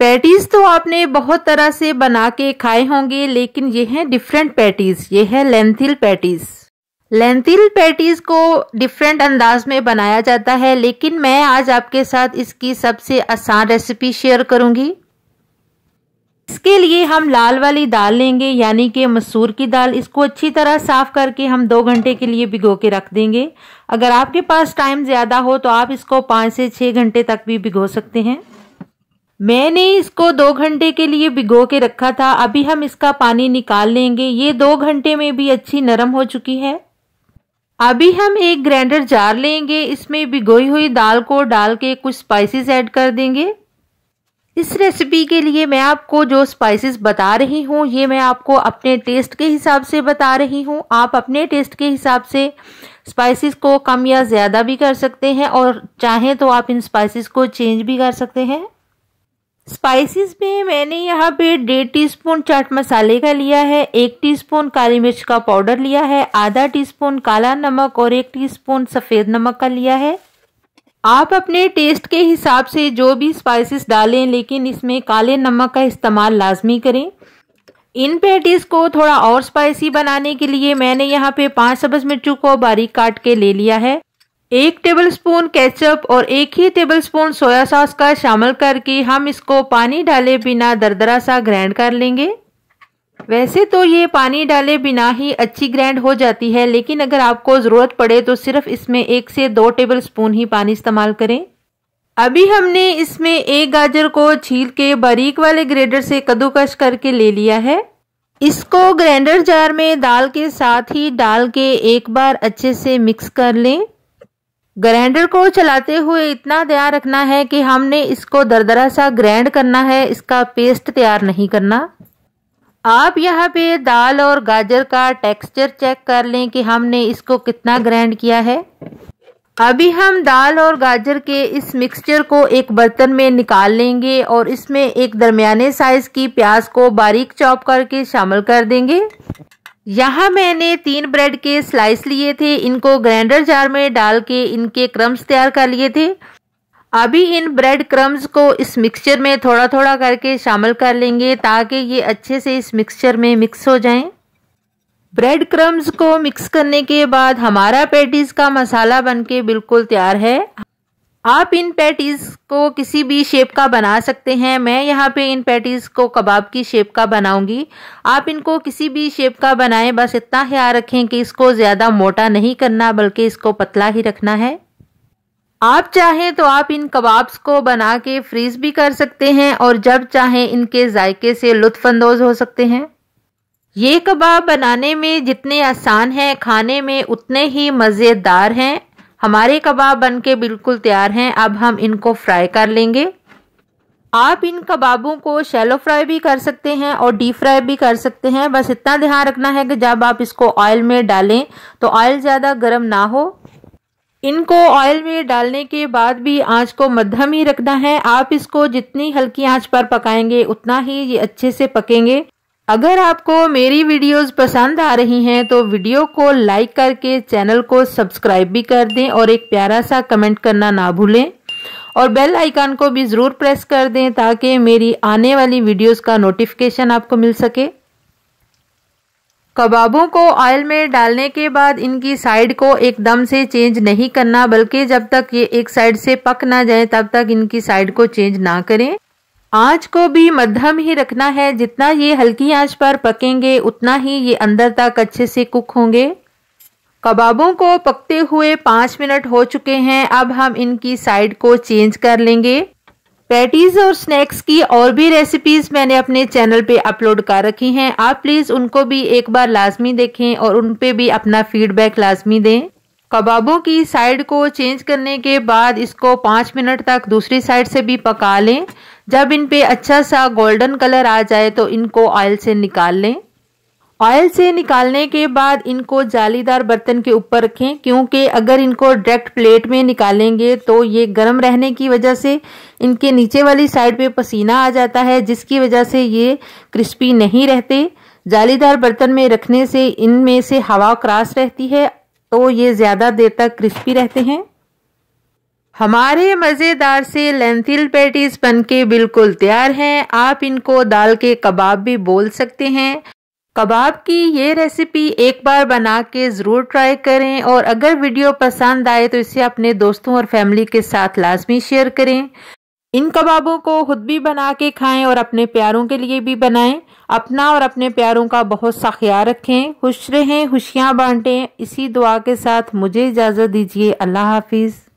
Patties तो आपने बहुत तरह से बना के खाए होंगे लेकिन ये हैं डिफरेंट पैटीज ये है लेंथिल पैटीज लेंथिल पैटीज को डिफरेंट अंदाज में बनाया जाता है लेकिन मैं आज आपके साथ इसकी सबसे आसान रेसिपी शेयर करूंगी इसके लिए हम लाल वाली दाल लेंगे यानी कि मसूर की दाल इसको अच्छी तरह साफ करके हम दो घंटे के लिए भिगो के रख देंगे अगर आपके पास टाइम ज़्यादा हो तो आप इसको पाँच से छह घंटे तक भी भिगो सकते हैं मैंने इसको दो घंटे के लिए भिगो के रखा था अभी हम इसका पानी निकाल लेंगे ये दो घंटे में भी अच्छी नरम हो चुकी है अभी हम एक ग्राइंडर जार लेंगे इसमें भिगोई हुई दाल को डाल के कुछ स्पाइसेस ऐड कर देंगे इस रेसिपी के लिए मैं आपको जो स्पाइसेस बता रही हूँ ये मैं आपको अपने टेस्ट के हिसाब से बता रही हूँ आप अपने टेस्ट के हिसाब से स्पाइसेस को कम या ज़्यादा भी कर सकते हैं और चाहें तो आप इन स्पाइसेस को चेंज भी कर सकते हैं स्पाइसेस में मैंने यहाँ पे डेढ़ टीस्पून चाट मसाले का लिया है एक टीस्पून काली मिर्च का पाउडर लिया है आधा टीस्पून काला नमक और एक टीस्पून सफ़ेद नमक का लिया है आप अपने टेस्ट के हिसाब से जो भी स्पाइसेस डालें लेकिन इसमें काले नमक का इस्तेमाल लाजमी करें इन पैटीज को थोड़ा और स्पाइसी बनाने के लिए मैंने यहाँ पे पाँच सब्ज मिर्चों को बारीक काट के ले लिया है एक टेबलस्पून केचप और एक ही टेबलस्पून सोया सॉस का शामिल करके हम इसको पानी डाले बिना दरदरा सा ग्राइंड कर लेंगे वैसे तो ये पानी डाले बिना ही अच्छी ग्राइंड हो जाती है लेकिन अगर आपको ज़रूरत पड़े तो सिर्फ इसमें एक से दो टेबल स्पून ही पानी इस्तेमाल करें अभी हमने इसमें एक गाजर को छील के बारीक वाले ग्रेडर से कद्दूकश करके ले लिया है इसको ग्राइंडर जार में दाल के साथ ही डाल के एक बार अच्छे से मिक्स कर लें ग्राइंडर को चलाते हुए इतना ध्यान रखना है कि हमने इसको दरदरा सा ग्राइंड करना है इसका पेस्ट तैयार नहीं करना आप यहाँ पे दाल और गाजर का टेक्सचर चेक कर लें कि हमने इसको कितना ग्राइंड किया है अभी हम दाल और गाजर के इस मिक्सचर को एक बर्तन में निकाल लेंगे और इसमें एक दरमियाने साइज की प्याज को बारीक चॉप करके शामिल कर देंगे यहाँ मैंने तीन ब्रेड के स्लाइस लिए थे इनको ग्राइंडर जार में डाल के इनके क्रम्स तैयार कर लिए थे अभी इन ब्रेड क्रम्स को इस मिक्सचर में थोड़ा थोड़ा करके शामिल कर लेंगे ताकि ये अच्छे से इस मिक्सचर में मिक्स हो जाएं। ब्रेड क्रम्स को मिक्स करने के बाद हमारा पेटीज का मसाला बनके बिल्कुल तैयार है आप इन पैटीज़ को किसी भी शेप का बना सकते हैं मैं यहाँ पे इन पैटीज़ को कबाब की शेप का बनाऊंगी आप इनको किसी भी शेप का बनाएं बस इतना ख्याल रखें कि इसको ज़्यादा मोटा नहीं करना बल्कि इसको पतला ही रखना है आप चाहें तो आप इन कबाब्स को बना के फ्रीज भी कर सकते हैं और जब चाहें इनके जायके से लुत्फानंदोज हो सकते हैं ये कबाब बनाने में जितने आसान हैं खाने में उतने ही मज़ेदार हैं हमारे कबाब बनके बिल्कुल तैयार हैं अब हम इनको फ्राई कर लेंगे आप इन कबाबों को शैलो फ्राई भी कर सकते हैं और डीप फ्राई भी कर सकते हैं बस इतना ध्यान रखना है कि जब आप इसको ऑयल में डालें तो ऑयल ज़्यादा गर्म ना हो इनको ऑयल में डालने के बाद भी आंच को मध्यम ही रखना है आप इसको जितनी हल्की आंच पर पकाएंगे उतना ही ये अच्छे से पकेंगे अगर आपको मेरी वीडियोस पसंद आ रही हैं तो वीडियो को लाइक करके चैनल को सब्सक्राइब भी कर दें और एक प्यारा सा कमेंट करना ना भूलें और बेल आइकन को भी ज़रूर प्रेस कर दें ताकि मेरी आने वाली वीडियोस का नोटिफिकेशन आपको मिल सके कबाबों को ऑयल में डालने के बाद इनकी साइड को एकदम से चेंज नहीं करना बल्कि जब तक ये एक साइड से पक ना जाए तब तक इनकी साइड को चेंज ना करें आँच को भी मध्यम ही रखना है जितना ये हल्की आंच पर पकेंगे उतना ही ये अंदर तक अच्छे से कुक होंगे कबाबों को पकते हुए पाँच मिनट हो चुके हैं अब हम इनकी साइड को चेंज कर लेंगे पैटीज और स्नैक्स की और भी रेसिपीज मैंने अपने चैनल पे अपलोड कर रखी हैं आप प्लीज़ उनको भी एक बार लाजमी देखें और उन पे भी अपना फीडबैक लाजमी दें कबाबों की साइड को चेंज करने के बाद इसको पाँच मिनट तक दूसरी साइड से भी पका लें जब इन पे अच्छा सा गोल्डन कलर आ जाए तो इनको ऑयल से निकाल लें ऑयल से निकालने के बाद इनको जालीदार बर्तन के ऊपर रखें क्योंकि अगर इनको डायरेक्ट प्लेट में निकालेंगे तो ये गर्म रहने की वजह से इनके नीचे वाली साइड पे पसीना आ जाता है जिसकी वजह से ये क्रिस्पी नहीं रहते जालीदार बर्तन में रखने से इनमें से हवा क्रॉस रहती है तो ये ज़्यादा देर तक क्रिस्पी रहते हैं हमारे मज़ेदार से लेंथिल पैटीज बनके बिल्कुल तैयार हैं आप इनको दाल के कबाब भी बोल सकते हैं कबाब की ये रेसिपी एक बार बना के ज़रूर ट्राई करें और अगर वीडियो पसंद आए तो इसे अपने दोस्तों और फैमिली के साथ लाजमी शेयर करें इन कबाबों को खुद भी बना के खाएं और अपने प्यारों के लिए भी बनाएं अपना और अपने प्यारों का बहुत सा ख्याल रखें खुश रहें खुशियाँ बांटें इसी दुआ के साथ मुझे इजाज़त दीजिए अल्लाह हाफिज़